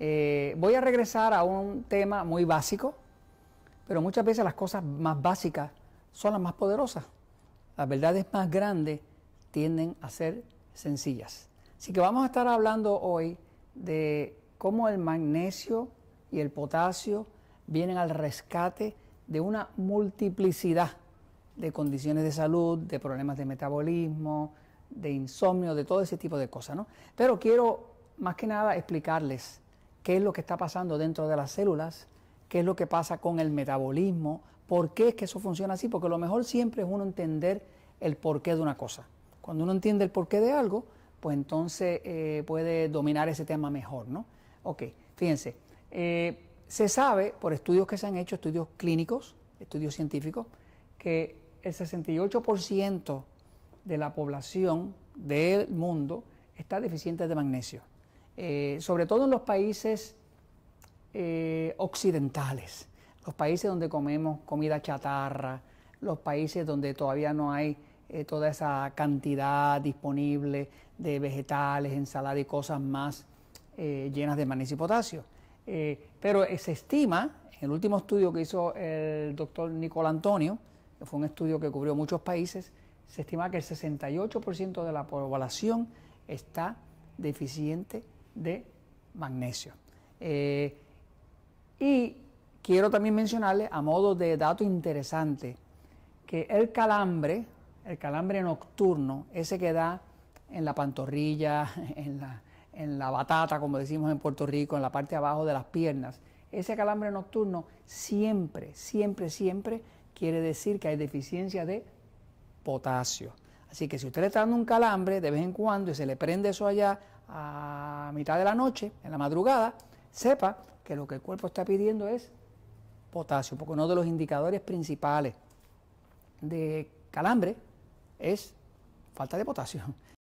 Eh, voy a regresar a un tema muy básico, pero muchas veces las cosas más básicas son las más poderosas. Las verdades más grandes tienden a ser sencillas. Así que vamos a estar hablando hoy de cómo el magnesio y el potasio vienen al rescate de una multiplicidad de condiciones de salud, de problemas de metabolismo, de insomnio, de todo ese tipo de cosas, Pero quiero más que nada explicarles qué es lo que está pasando dentro de las células, qué es lo que pasa con el metabolismo, por qué es que eso funciona así, porque lo mejor siempre es uno entender el porqué de una cosa. Cuando uno entiende el porqué de algo, pues entonces eh, puede dominar ese tema mejor, ¿no? Ok, fíjense, eh, se sabe por estudios que se han hecho, estudios clínicos, estudios científicos, que el 68% de la población del mundo está deficiente de magnesio. Eh, sobre todo en los países eh, occidentales, los países donde comemos comida chatarra, los países donde todavía no hay eh, toda esa cantidad disponible de vegetales, ensalada y cosas más llenas de maní y potasio. pero se estima, en el último estudio que hizo el doctor Nicol Antonio, que fue un estudio que cubrió muchos países, se estima que el 68% de la población está deficiente de magnesio. Eh, y quiero también mencionarle a modo de dato interesante, que el calambre, el calambre nocturno, ese que da en la pantorrilla, en la, en la batata, como decimos en Puerto Rico, en la parte de abajo de las piernas, ese calambre nocturno siempre, siempre, siempre quiere decir que hay deficiencia de potasio. Así que si usted le está dando un calambre de vez en cuando y se le prende eso allá, a mitad de la noche, en la madrugada, sepa que lo que el cuerpo está pidiendo es potasio, porque uno de los indicadores principales de calambre es falta de potasio.